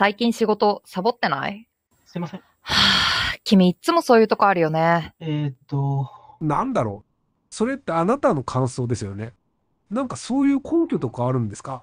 最近仕事、サボってないすいません。は君いつもそういうとこあるよね。えっと、なんだろう。それってあなたの感想ですよね。なんかそういう根拠とかあるんですか